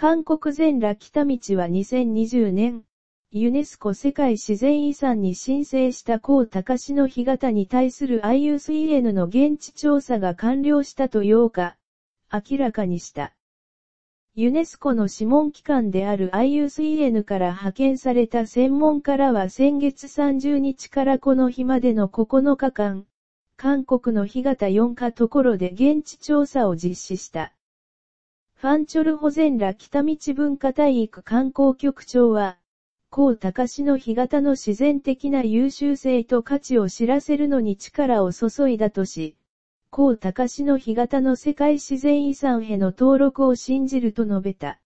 韓国全羅北道は2020年、ユネスコ世界自然遺産に申請した高高氏の干潟に対する IUCN の現地調査が完了したと8日、明らかにした。ユネスコの諮問機関である IUCN から派遣された専門家らは先月30日からこの日までの9日間、韓国の干潟4カろで現地調査を実施した。ファンチョル保全ら北道文化体育観光局長は、高高志の干潟の自然的な優秀性と価値を知らせるのに力を注いだとし、高高志の干潟の世界自然遺産への登録を信じると述べた。